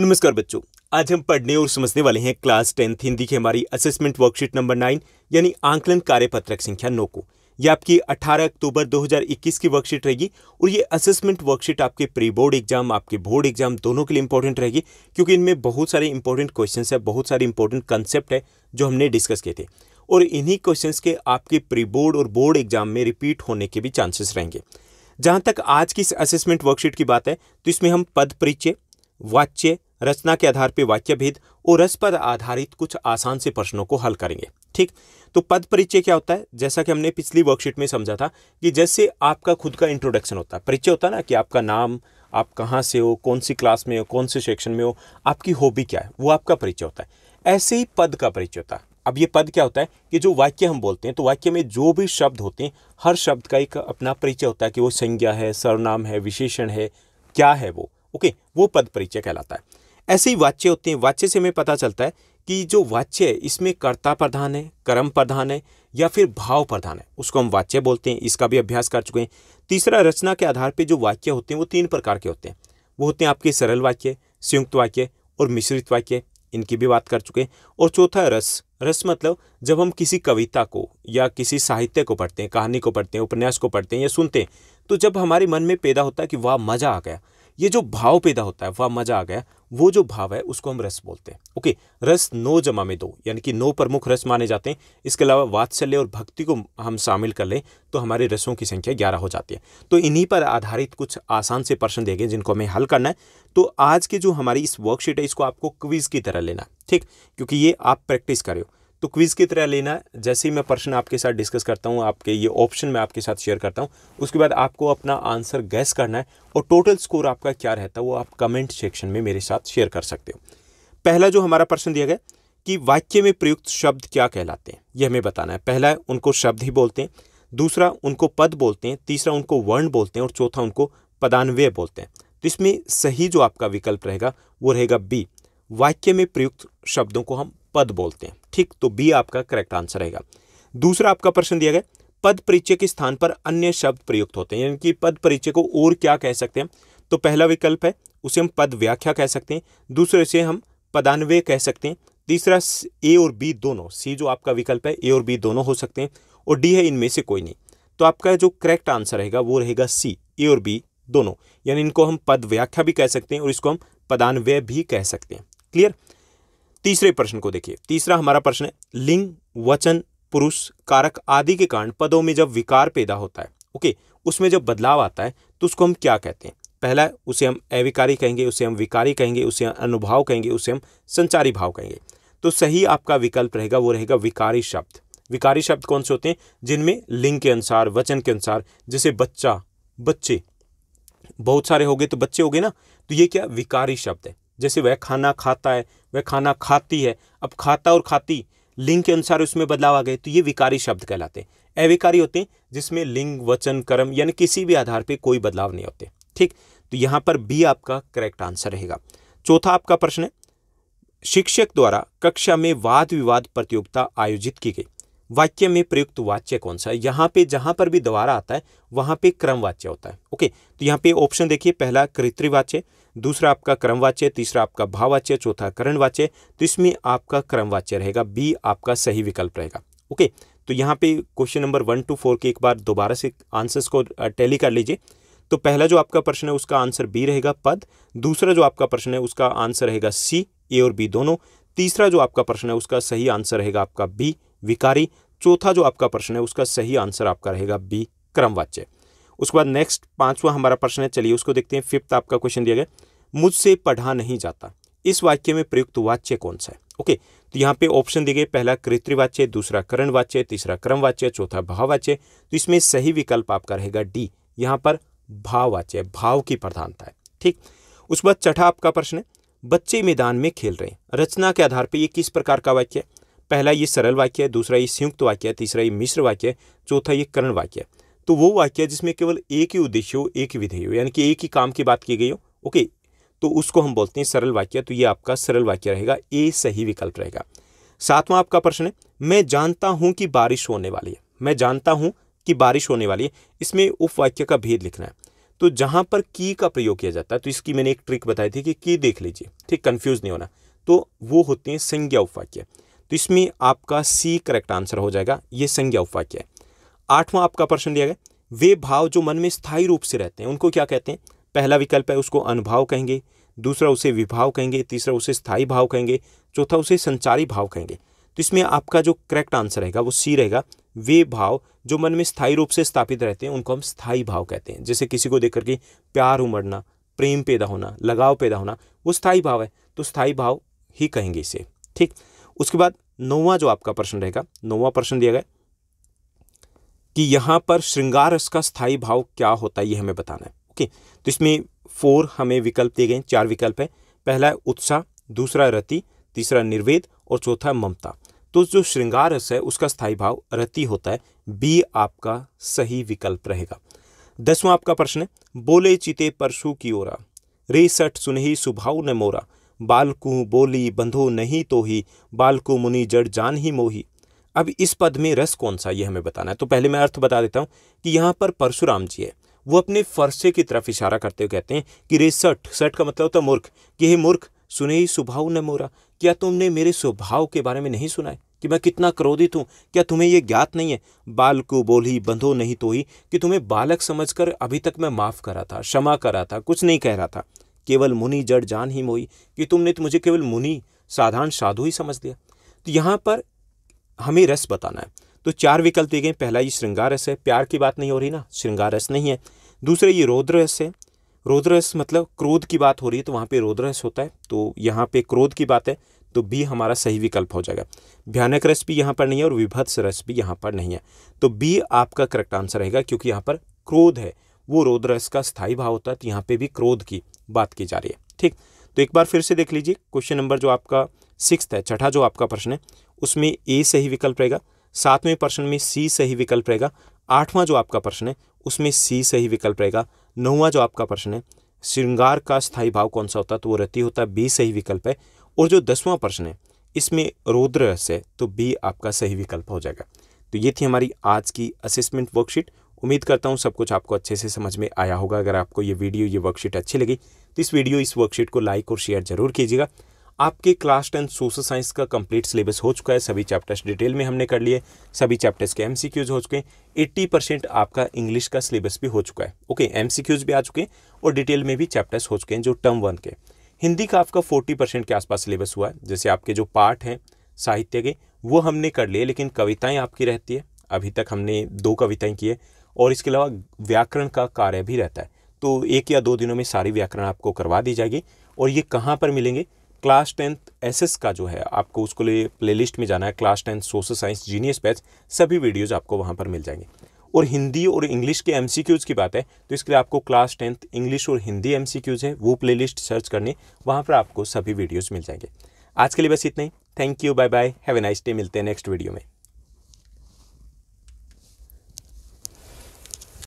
नमस्कार बच्चों आज हम पढ़ने और समझने वाले हैं क्लास टेंथ हिंदी की हमारी असेसमेंट वर्कशीट नंबर नाइन यानी आंकलन कार्यपत्रक संख्या नौ को यह आपकी 18 अक्टूबर 2021 की वर्कशीट रहेगी और ये असेसमेंट वर्कशीट आपके प्री बोर्ड एग्जाम आपके बोर्ड एग्जाम दोनों के लिए इंपॉर्टेंट रहेगी क्योंकि इनमें बहुत सारे इंपॉर्टेंट क्वेश्चन है बहुत सारे इंपॉर्टेंट कंसेप्ट है जो हमने डिस्कस किए थे और इन्हीं क्वेश्चन के आपके प्री बोर्ड और बोर्ड एग्जाम में रिपीट होने के भी चांसेस रहेंगे जहाँ तक आज की इस असेसमेंट वर्कशीट की बात है तो इसमें हम पद परिचय वाच्य रचना के आधार पर वाक्य भेद और रस पर आधारित कुछ आसान से प्रश्नों को हल करेंगे ठीक तो पद परिचय क्या होता है जैसा कि हमने पिछली वर्कशीट में समझा था कि जैसे आपका खुद का इंट्रोडक्शन होता है परिचय होता है ना कि आपका नाम आप कहाँ से हो कौन सी क्लास में हो कौन से सेक्शन में हो आपकी हॉबी क्या है वो आपका परिचय होता है ऐसे ही पद का परिचय होता है अब ये पद क्या होता है कि जो वाक्य हम बोलते हैं तो वाक्य में जो भी शब्द होते हैं हर शब्द का एक अपना परिचय होता है कि वो संज्ञा है सर्वनाम है विशेषण है क्या है वो ओके वो पद परिचय कहलाता है ऐसे ही वाच्य होते हैं वाच्य से हमें पता चलता है कि जो वाच्य है इसमें कर्ता प्रधान है कर्म प्रधान है या फिर भाव प्रधान है उसको हम वाच्य बोलते हैं इसका भी अभ्यास कर चुके हैं तीसरा रचना के आधार पर जो वाक्य होते हैं वो तीन प्रकार के होते हैं वो होते हैं आपके सरल वाक्य संयुक्त वाक्य और मिश्रित वाक्य इनकी भी बात कर चुके हैं और चौथा रस रस मतलब जब हम किसी कविता को या किसी साहित्य को पढ़ते हैं कहानी को पढ़ते हैं उपन्यास को पढ़ते हैं या सुनते हैं तो जब हमारे मन में पैदा होता है कि वाह मज़ा आ गया ये जो भाव पैदा होता है वाह मज़ा आ गया वो जो भाव है उसको हम रस बोलते हैं ओके रस नौ जमा में दो यानी कि नौ प्रमुख रस माने जाते हैं इसके अलावा वात्सल्य और भक्ति को हम शामिल कर लें तो हमारे रसों की संख्या ग्यारह हो जाती है तो इन्हीं पर आधारित कुछ आसान से प्रश्न देंगे जिनको हमें हल करना है तो आज की जो हमारी इस वर्कशीट है इसको आपको क्विज़ की तरह लेना ठीक क्योंकि ये आप प्रैक्टिस करें तो क्विज़ की तरह लेना जैसे ही मैं प्रश्न आपके साथ डिस्कस करता हूँ आपके ये ऑप्शन मैं आपके साथ शेयर करता हूँ उसके बाद आपको अपना आंसर गैस करना है और टोटल स्कोर आपका क्या रहता है वो आप कमेंट सेक्शन में मेरे साथ शेयर कर सकते हो पहला जो हमारा प्रश्न दिया गया कि वाक्य में प्रयुक्त शब्द क्या कहलाते हैं ये हमें बताना है पहला है उनको शब्द ही बोलते हैं दूसरा उनको पद बोलते हैं तीसरा उनको वर्ण बोलते हैं और चौथा उनको पदान्वय बोलते हैं तो इसमें सही जो आपका विकल्प रहेगा वो रहेगा बी वाक्य में प्रयुक्त शब्दों को हम पद बोलते हैं ठीक तो बी आपका करेक्ट आंसर रहेगा दूसरा आपका प्रश्न दिया गया पद परिचय के स्थान पर अन्य शब्द प्रयुक्त होते हैं यानी कि पद परिचय को और क्या कह सकते हैं तो पहला विकल्प है उसे हम पद व्याख्या कह सकते हैं दूसरे से हम पदान्वय कह सकते हैं तीसरा ए और बी दोनों सी जो आपका विकल्प है ए और बी दोनों हो सकते हैं और डी है इनमें से कोई नहीं तो आपका जो करेक्ट आंसर रहेगा वो रहेगा सी ए और बी दोनों यानी इनको हम पद व्याख्या भी कह सकते हैं और इसको हम पदान्वय भी कह सकते हैं क्लियर तीसरे प्रश्न को देखिए तीसरा हमारा प्रश्न है लिंग वचन पुरुष कारक आदि के कारण पदों में जब विकार पैदा होता है ओके उसमें जब बदलाव आता है तो उसको हम क्या कहते हैं पहला उसे हम अविकारी कहेंगे उसे हम विकारी कहेंगे उसे हम अनुभाव कहेंगे उसे हम संचारी भाव कहेंगे तो सही आपका विकल्प रहेगा वो रहेगा विकारी शब्द विकारी शब्द कौन से होते हैं जिनमें लिंग के अनुसार वचन के अनुसार जैसे बच्चा बच्चे बहुत सारे हो गए तो बच्चे हो गए ना तो ये क्या विकारी शब्द है जैसे वह खाना खाता है वह खाना खाती है अब खाता और खाती लिंग के अनुसार उसमें बदलाव आ गए तो ये विकारी शब्द कहलाते हैं अविकारी होते हैं जिसमें लिंग वचन कर्म यानी किसी भी आधार पर कोई बदलाव नहीं होते ठीक तो यहाँ पर बी आपका करेक्ट आंसर रहेगा चौथा आपका प्रश्न है शिक्षक द्वारा कक्षा में वाद विवाद प्रतियोगिता आयोजित की गई वाक्य में प्रयुक्त वाच्य कौन सा है यहाँ पे जहाँ पर भी दोबारा आता है वहाँ पे क्रमवाच्य होता है ओके तो यहाँ पे ऑप्शन देखिए पहला कृत्रिवाच्य दूसरा आपका क्रमवाच्य तीसरा आपका भाववाच्य चौथा करणवाच्य तो इसमें आपका क्रमवाच्य रहेगा बी आपका सही विकल्प रहेगा ओके तो यहाँ पे question number one two four के एक बार दोबारा से आंसर्स को टैली कर लीजिए तो पहला जो आपका प्रश्न है उसका आंसर बी रहेगा पद दूसरा जो आपका प्रश्न है उसका आंसर रहेगा सी ए और बी दोनों तीसरा जो आपका प्रश्न है उसका सही आंसर रहेगा आपका बी विकारी चौथा जो आपका प्रश्न है उसका सही आंसर आपका रहेगा बी क्रमवाच्य उसके बाद नेक्स्ट पांचवा हमारा प्रश्न है चलिए उसको देखते हैं फिफ्थ आपका क्वेश्चन दिया गया मुझसे पढ़ा नहीं जाता इस वाक्य में प्रयुक्त वाच्य कौन सा है ओके तो यहाँ पे ऑप्शन दिए गए पहला कृत्रिवाच्य दूसरा करण वाच्य तीसरा क्रमवाच्य चौथा भाववाच्य तो इसमें सही विकल्प आपका रहेगा डी यहाँ पर भाववाच्य भाव की प्रधानता है ठीक उसके बाद चठा आपका प्रश्न है बच्चे मैदान में खेल रहे हैं रचना के आधार पर ये किस प्रकार का वाक्य है पहला ये सरल वाक्य है दूसरा ये संयुक्त वाक्य है तीसरा ये मिश्र वाक्य है चौथा ये करण वाक्य है तो वो वाक्य है जिसमें केवल एक ही उद्देश्य हो एक ही विधेय हो यानी कि एक ही काम की बात की गई हो ओके तो उसको हम बोलते हैं सरल वाक्य तो ये आपका सरल वाक्य रहेगा ए सही विकल्प रहेगा सातवां आपका प्रश्न है मैं जानता हूं कि बारिश होने वाली है मैं जानता हूं कि बारिश होने वाली है इसमें उप वाक्य का भेद लिखना है तो जहां पर की का प्रयोग किया जाता है तो इसकी मैंने एक ट्रिक बताई थी कि की देख लीजिए ठीक कंफ्यूज नहीं होना तो वो होते हैं संज्ञा उपवाक्य तो इसमें आपका सी करेक्ट आंसर हो जाएगा ये संज्ञा उपवाक्य है आठवां आपका प्रश्न दिया गया वे भाव जो मन में स्थायी रूप से रहते हैं उनको क्या कहते हैं पहला विकल्प है उसको अनुभाव कहेंगे दूसरा उसे विभाव कहेंगे तीसरा उसे स्थायी भाव कहेंगे चौथा उसे संचारी भाव कहेंगे तो इसमें आपका जो करेक्ट आंसर रहेगा वो सी रहेगा वे भाव जो मन में स्थायी रूप से स्थापित रहते हैं उनको हम स्थायी भाव कहते हैं जैसे किसी को देख करके प्यार उमड़ना प्रेम पैदा होना लगाव पैदा होना वो स्थायी भाव है तो स्थायी भाव ही कहेंगे इसे ठीक उसके बाद नौवा जो आपका प्रश्न रहेगा नौवा प्रश्न दिया गया कि यहां पर श्रृंगार रस का स्थायी भाव क्या होता है ये हमें बताना है ओके तो इसमें फोर हमें विकल्प दिए गए चार विकल्प हैं पहला है उत्साह दूसरा रति तीसरा निर्वेद और चौथा ममता तो जो श्रृंगार रस है उसका स्थायी भाव रति होता है बी आपका सही विकल्प रहेगा दसवां आपका प्रश्न है बोले चिते परशु की ओरा रे सठ सुनही सुभाव न मोरा बालकू बोली बंधो नहीं तो ही बालकू मुनि जड़ जान ही मोही अब इस पद में रस कौन सा ये हमें बताना है तो पहले मैं अर्थ बता देता हूँ कि यहाँ पर परशुराम जी है वो अपने फरसे की तरफ इशारा करते हुए कहते हैं कि रे सठ सठ का मतलब होता है मूर्ख कि हे मूर्ख सुने ही स्वभाव न मोरा क्या तुमने मेरे स्वभाव के बारे में नहीं सुना है कि मैं कितना क्रोधित हूँ क्या तुम्हें ये ज्ञात नहीं है बाल को बोली बंधो नहीं तो ही कि तुम्हें बालक समझकर अभी तक मैं माफ़ करा था क्षमा करा था कुछ नहीं कह रहा था केवल मुनि जड़ जान ही मोई कि तुमने तो मुझे केवल मुनि साधारण साधु ही समझ लिया तो यहाँ पर हमें रस बताना है तो चार विकल्प दिए गए पहला ये श्रृंगार रस है प्यार की बात नहीं हो रही ना श्रृंगार रस नहीं है दूसरा ये रौद्र रस है रौद्र रस मतलब क्रोध की बात हो रही है तो वहाँ पे रौद्र रस होता है तो यहाँ पे क्रोध की बात है तो बी हमारा सही विकल्प हो जाएगा भयानक रस भी यहाँ पर नहीं है और विभत्स रस भी यहाँ पर नहीं है तो बी आपका करेक्ट आंसर रहेगा क्योंकि यहाँ पर क्रोध है वो रौद्र रस का स्थायी भाव होता है तो यहाँ पे भी क्रोध की बात की जा रही है ठीक तो एक बार फिर से देख लीजिए क्वेश्चन नंबर जो आपका सिक्स है छठा जो आपका प्रश्न है उसमें ए सही विकल्प रहेगा सातवें प्रश्न में सी सही विकल्प रहेगा आठवां जो आपका प्रश्न है उसमें सी सही विकल्प रहेगा नौवां जो आपका प्रश्न है श्रृंगार का स्थायी भाव कौन सा होता है तो वो रति होता है बी सही विकल्प है और जो दसवां प्रश्न है इसमें रौद्र रस है तो बी आपका सही विकल्प हो जाएगा तो ये थी हमारी आज की असेसमेंट वर्कशीट उम्मीद करता हूँ सब कुछ आपको अच्छे से समझ में आया होगा अगर आपको ये वीडियो ये वर्कशीट अच्छी लगी तो इस वीडियो इस वर्कशीट को लाइक और शेयर जरूर कीजिएगा आपके क्लास टेंथ सोशल साइंस का कंप्लीट सिलेबस हो चुका है सभी चैप्टर्स डिटेल में हमने कर लिए सभी चैप्टर्स के एमसीक्यूज हो चुके हैं एट्टी परसेंट आपका इंग्लिश का सिलेबस भी हो चुका है ओके एमसीक्यूज भी आ चुके हैं और डिटेल में भी चैप्टर्स हो चुके हैं जो टर्म वन के हिंदी का आपका फोर्टी परसेंट के आसपास सिलेबस हुआ है जैसे आपके जो पार्ट हैं साहित्य के वो हमने कर लिए लेकिन कविताएँ आपकी रहती है अभी तक हमने दो कविताएँ की है और इसके अलावा व्याकरण का कार्य भी रहता है तो एक या दो दिनों में सारी व्याकरण आपको करवा दी जाएगी और ये कहाँ पर मिलेंगे क्लास टेंथ एस एस का जो है आपको उसको लिए लिस्ट में जाना है class tenth social science genius batch सभी वीडियोज़ आपको वहाँ पर मिल जाएंगे और हिंदी और इंग्लिश के एम की बात है तो इसके लिए आपको क्लास टेंथ इंग्लिश और हिंदी एम है वो लिस्ट सर्च करने वहाँ पर आपको सभी वीडियोज़ मिल जाएंगे आज के लिए बस इतना ही thank you bye bye have a nice day मिलते हैं नेक्स्ट वीडियो में